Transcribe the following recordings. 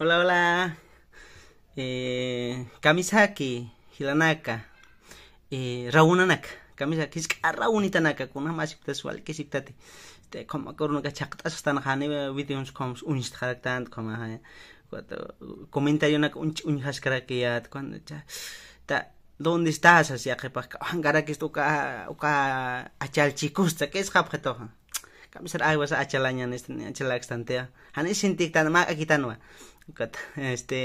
Hola, hola. Eh, Kamisaki, Hilanaka. Eh, Raunanaka. Kamisaki, es Raunitanaka, con una más sexual que Te Este, como corno que chactas están jane, eh, videos como un instagram, como eh, comentario una un hashtag que ya cuando ya. ¿Dónde estás? Así que para pues, ah, que esto acá, acá, achal chicos, ¿qué es japjetoja? Kami ser agua sa achalaña este stante ya Hani sintik tan ma nua, Kat este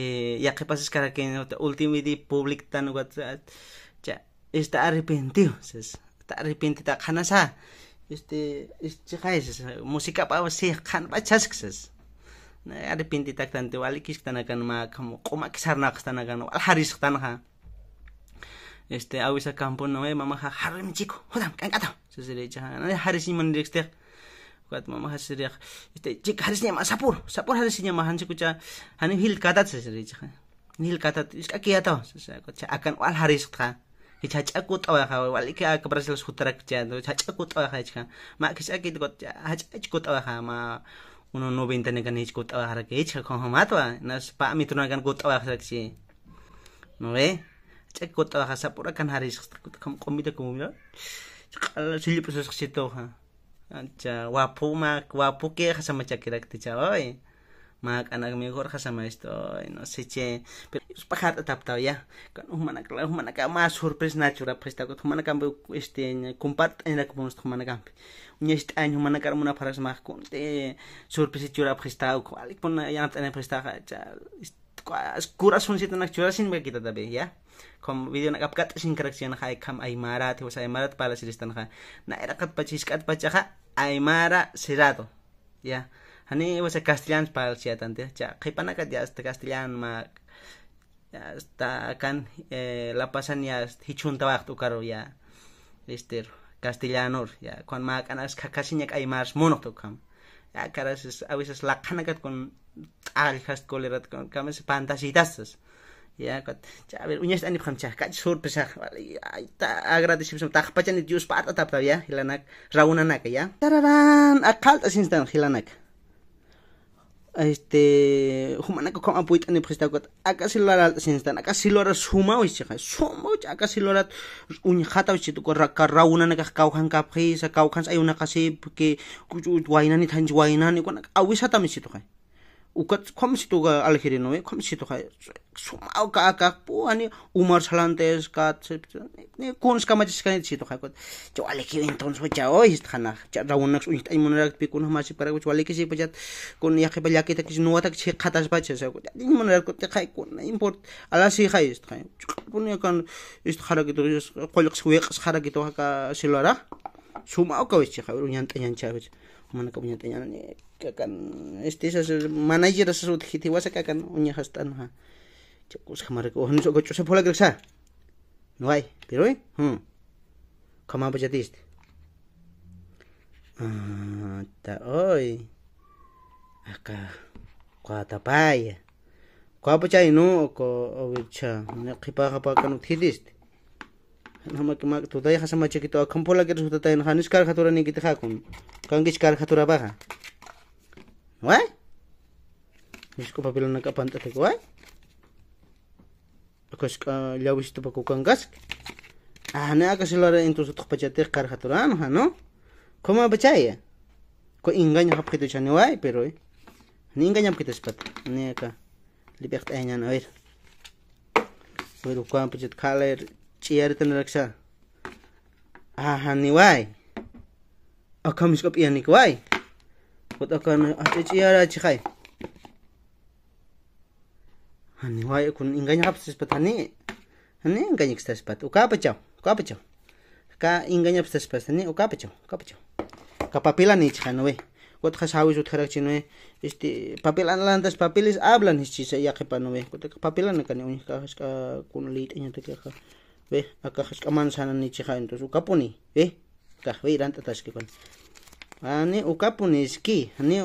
eh ya que pases cara que no último di public tan WhatsApp. Ya está arrepentido, ses. Está arrepentido karena sa, Este este khais música pa si khan pa na Arrepentido tak tante te walikis tanakan ma nak koma kisarnaqstanakan al ha este awisa no nawe mama ha mi chico hodam kan kata sesere jahan ada si mon setiap kuat mama hasiriak este cik si mas sapur sapur harisnya mahan chico cha hani hil kata le jahan hil kata iska kia se se kucha akan wal haris kah hichachaku wal e ha walika ka brasil sutra kcha hichachaku awa ha chika ma kisa ki ko kut awa ha ma uno no vinta ne kan hichaku awa ha ke chka ko ma nas pa mituna kan kut awa ha e no ts'ikutala hasapura kan harisqta kama q'umita kumuña ch'q'ala sillipasusqchituqa ancha wapuma wapuki hasamachakirakticha oy mak'anak mejor hasama esto no sé che mak anak taptao ya kan humana claro humana ka más sorpresa nachura pues kan humana kau este compart en la comunidad humana ka uña este año humana kau, una paras más con te sorpresa chura pues ta cual con ya no tener pues kurasunisinta nakchurasinpa kitatapi ya Kom como videonaqa apkatas inkarakchiyanaqa ay qam aymara tiwas aymara pala siristanaqa naira qatpach isk'atpachaqa aymara serato ya hani wasa castellanos pala siyatante cha qhipanaqa ya hasta castellanma hasta ya, kan e, la pasan ya hichuntawaq karo ya este castellanor ya kuan maqanas kakasiñaq aymaras monoq tukam caras a veces la que con aljas cólera con camas pantallitazas ya a ver uñas ani khamcha kat sur pesa vale ay ta agradecimos ta khpachan dios pata ta ya hilanak rauna nak ya tararan akal sin tan hilanak este humana ko kama puita ne presta kot akasi lo ara sinstan akasi lo ara suma wis chaka suma wis akasi lo ara un jata wis chitu kor raka rauna ne kau kan kapri sa kau kan sa yuna kasi puke kuchu wainani tanji wainani kona awisata ah, mis chitu kai ukat khomsi toga alkhiri no khomsi to khai sumau ka ka pu ani umar salantes ka ne kons ka machis kai chi to khai ko jo alkhiri enton so cha o ist khana cha raunak un tai monak pi kun hamasi para ko alkhiri si pajat kun yakhe bal yakhe tak no tak che khatas ba che sa ko ni monak ko te khai kun import ala si khai ist khai pun kan ist khara ki to qolq khara ki to ka silora sumau ka wis khai un yan tan yan cha wis mana tanya ni eh, kakan sa sa estisas hiti wasa kakan uñajastanha chakusqa marikuhani soqa ch'usepola hmm kama piruy jadi chatiste ta oy aqa kwa quapa chay nu oco kapa kanu pakan utijitiste Namaki mak tu daya macam machi kito akampola kito suta tayo hanis kar khaturan ni kita hakun. Kangis kar hatura baha. Wai? Isko papilon na kapanta teko wai? Akas ka lawis to pakukang gas. Ah ne akas ilara into sutok pachate kar hatura no hano? Koma ya? Ko ingaño hap kito chani wai pero eh. Ni ingañam kita sepat? Ne ka. Libert ayan oir. Pero kwan pachat kaler chiaritanaraksha ahaniwai akamishkap ianikwai watakan achichiara chikai haniwai kun ingaña hapsis patani uka apa kistas pat ukapachaw ukapachaw ka ingaña pistas patani ukapachaw ukapachaw ka papila ni chikhanwe kutja sawish utjarakchinwe este papel anlantas papeles hablan hichisa yaqipanowe kutak papelana kani uñikajashka kun liyt'añatakiqa ve acá manzana ni chija entonces ucapuni ve acá ve irán tatas que con ani ucapuni ski ani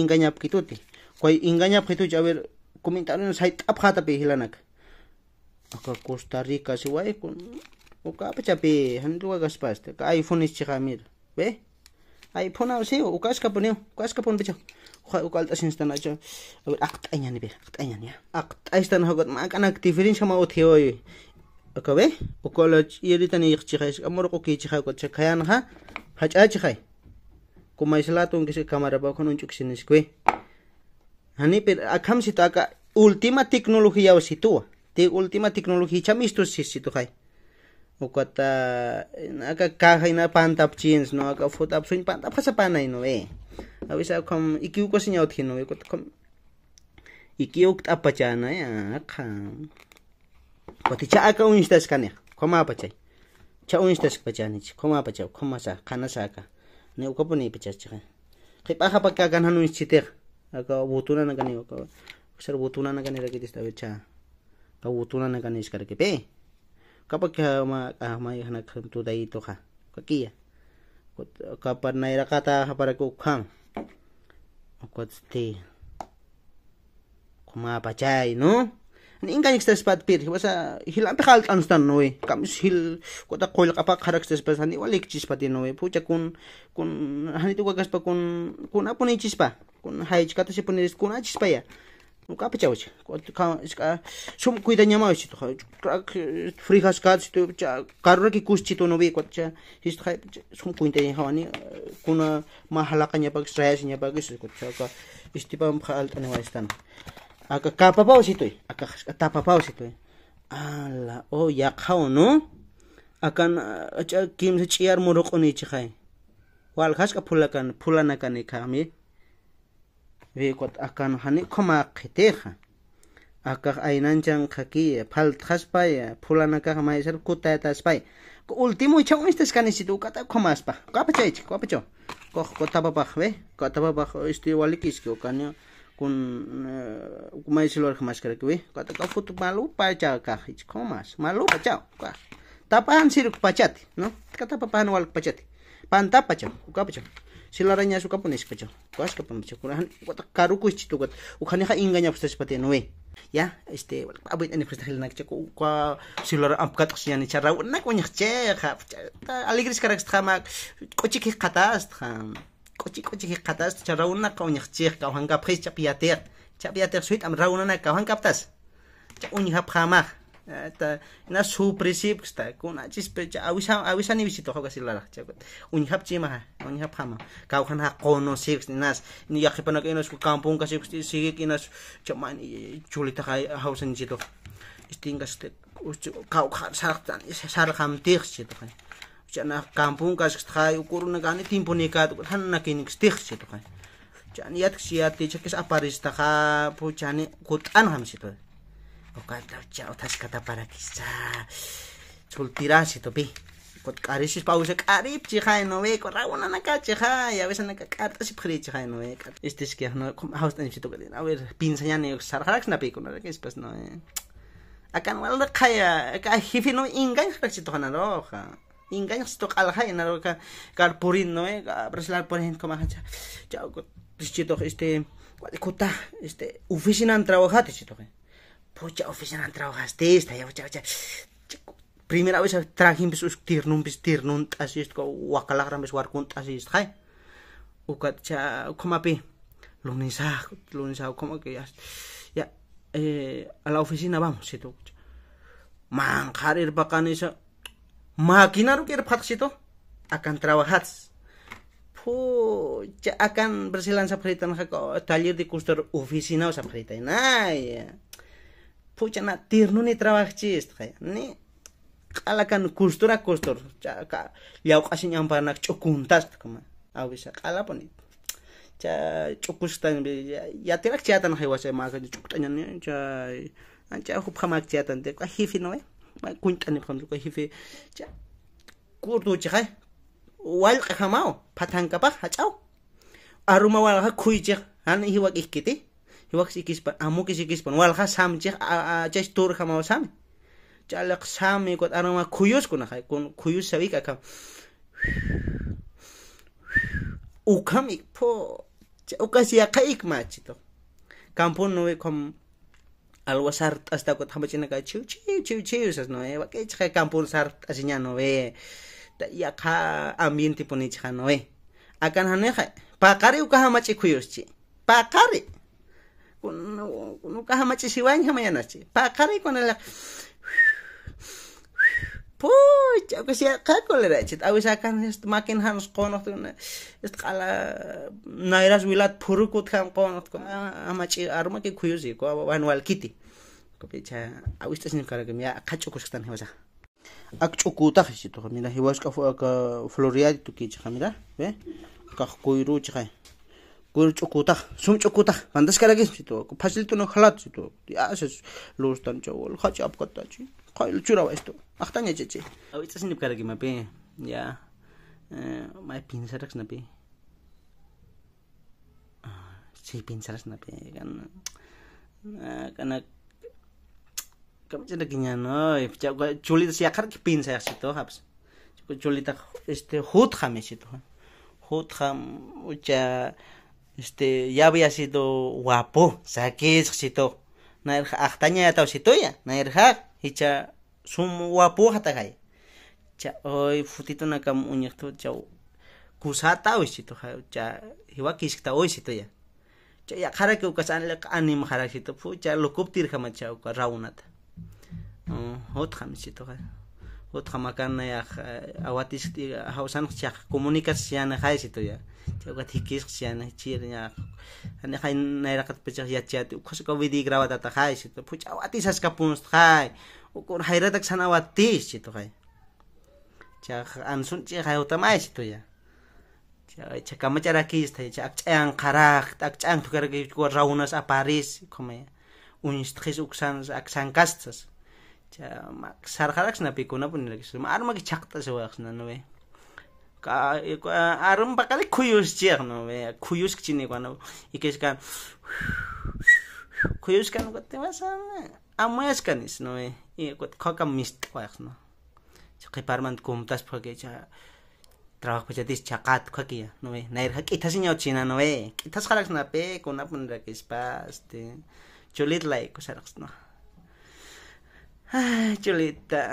engañap kituti cual engañap kituti a ver site hay tapi hilanak, acá Costa Rica si guay con ucapa chapi tuvo gas paste, acá iPhone es chija mira ve iPhone ahora sí ucas caponeo ucas capon bicho ukalta sinstan acho akta ver actañan akta actañan ya instan hogot makan aktivirin sama othioy akabe ukola yeritan yiqchiqay amor ko kichiqay ko chakayan ha hachachiqay kuma isla tun se kamara ba konon sinis kwe hani per akam sitaka ultima tecnología o sitúa te ultima tecnología chamisto si situhay okata aka kahay na pantap chins no aka futap suin pantap sa panai no eh awisa kom ikiu ko sinya uthino eh kot kom ikiu tapachana ya akam ticha aka unishtas kanya koma pachay cha unishtas pachani koma pacha koma sa khana sa aka ne ukapuni pachach kha khip aha pakka kan hanu ischite aka wutuna na kani aka sar wutuna na kani rakhi tista cha ka wutuna na kani iskar ke pe kapak ma ma hana kham tu dai to kha kakia kapar na irakata hapara ko khang ko tsti koma cai, no 인간이 스트레스 받피 그래서 힐한테 할 안스탄 노이 감스 힐 고다 코일 아파 카락 스트레스 받니 원래 치스 받이 노이 부자 군군 하니 또 가스 군군 아프니 치스 받군 하이지 같은 시 보니 군 아치스 받야 nunca pechauchi sum cuida ñama si to frijas kat si to carro que custi to no vi cuat ya. cha si to sum cuida ni hawani kuna mahala pag stress nya pag si cha ka istipam khal tanwa istan aka kapapau situi aka tapapau situi ala o yaqhaw no akan uh, kimsa chiyar muruquni chihay wal khashka phulakan phulanakan ikhami e vekot akan hani khoma qiteja akak ainanchan khaki phal khaspa phulanaka maisar e kutayta spay ko ultimo chau estes kanisitu kata khomaspa kapachai kapachau ko ko tapapaj ve ko tapapaj isti walikis ko kanio kun eh, isi silor kemas kare kui kata kau futu malu pacal kah ich komas malu pacal kah tapahan siruk pacat no kata papahan wal pacat pantap pacal kuka pacal silaranya suka punis pacal kuas pun pacal kurahan kata karuku ich tukat ukani nya inganya pustas pati noe anu ya este abuit ani pustas hilna ceku kwa silar amkat kusinya ni cara nak wanyak cek aligris karak stama kocik kata stama კოჩი კოჩი ხატას ჩარაუნა ყავნი ხჭიხ ყავანგა ფრის ჭაპიატე ჭაპიატე სვით ამ რაუნანა ყავანკაფტას უნი ხა ფრამა და ნა სუ პრინციპსტა კონაჩის პე ჩავისა ავისანი ვიცი თო ხაგასილარა ჩაკო უნი ხა ჭიმა უნი ხა ფრამა ყავხან ხა კონოსიქს ნას ნი ახი პანაკინოს კამპონკასი სიგი კინას ჩამანი ჩულიტა ხა ჰაუსენი ჯიტო ისტინგასტე ყავხან სარხთან სარხამ დიხში თო ხა Chana kampung kas kthai ukurun gani timponi kat han na kinik si chito kai. Chan yat yat tich kis aparis ta ka pu chani an ham chito. O kai ta chau tas kata para kisa. Chul si chito pi. si karisis pausa karip chi khai no we ko rauna na ka chi khai a veces ka karta si pri chi khai no ve. Este es que no haus tan chito Awe A ver pinsa ya ne harak na pi ko na que es no. Akan wal da kaya ka hifino ingan khrak chito na roja. inganyang stok alhay naro ka no eh brasilar por ejemplo más allá ya chito este cualicuta este oficina han trabajado chito eh. pucha oficina han trabajaste esta ya pucha pucha primera vez trajim sus tirnun bis tirnun así esto wakalagram bis warkun así esto hay ukat cha kumapi lunisa lunisa como que ya ya eh, a la oficina vamos chito manjar ir bacanisa maquinaru kira fatsito akan trabajas pucha akan bersilan saprita hako taller de costura oficina o saprita naya pucha na tirnu ni trabajchis ni qalakan costura costur chaka yauqasin yampanak chukuntas kama awisa qalaponi cha chukustan yatirak ya chiatan haywase maka chuktanyan cha ancha huphamak chiatan de jifino eh kuntanip hamsuka hife cha kurduchiqa wallqa hamaw phathankapaq hach'aw aruma wallqa khuychiq ana hiwak ikkiti hiwak sikispan amuk sikispan wallqa samchiq chais tur hamaw sami ch'alaq sami kot aruma khuyuskunaqa kun khuyus sabika kam ukam ikpo ukasiyaqa'ik machito kampun nuwe kom alwa sart hasta ko hamachinaka chiu chiu chiu chiu sas no eh ke chha kampur sart asinya no ve ya kha ambiente poni chha no eh akan haneja pakari uka hamachi khuyuschi pakari kun kun uka hamachi siwain hamayanachi pakari kun la puh aku sih kagak le rachit. Awi sakan akan makin harus konotun tuh. Istikala mm, nairas wilat purukut kan qonot ah, kuna. aroma kayak kuyu sih. Kau bawa wal kiti. Kopicha awi stasin karagam ya kachukus ah. kan sih Akchukuta khishito khamira hewas ka eh, ka kami lah. kich ya. kau kuyu ka khuyru Kuyu Kuyru tak. sum Pantas kalau gitu. chito. Fasil tu no sih tuh. Ya se luz tan apa kata sih kau chura va esto. Achtaña cheche. Ahorita sin sinip kara gima pe. Ya. Mai pinsar que nape. pin pinsar que pe Kan. Eh, ya, kan kamu jadi kinyan oi culit siakar kipin saya situ habis culit este hut kami situ hut ham uca este ya había ya, sido guapo saquis situ nair ya atau situ ya na hak hicha sum wapu hatagay cha oy futituna kam uñaktu cha kusata oisito cha hiwa kiskta oisito ya cha ya khara ke ukas anle anim khara sito pu cha lokuptir khama cha uka raunata hot khamisito khara utqamakana yaq awatis hausan chaq comunicación haisito ya chaqwa tikis xiana chir ya ani hay naira kat pechaq ya chat khos ko vidi grabata ta haisito puch awatis aska punst hay ukun haira tak san awatis chito hay chaq ansun chi hay utamai chito ya chaq kamachara kis tay chaq chang kharak tak chang tukar ki ko raunas aparis como ya unstris uksan aksan kastas cha mak sar kharax na pikuna pun lagi sum ar magi chakta se wax na noe ka ar mpa kali kuyus jer no we kuyus chini kwano ikes kan kuyus kan ko te vas kanis no we i ko ka mist wax no chakhi parman kumtas phage cha trabajo pues ya dis chacat aquí no ve nair aquí estás señor china no ve estás na cholit like 哎，这里的。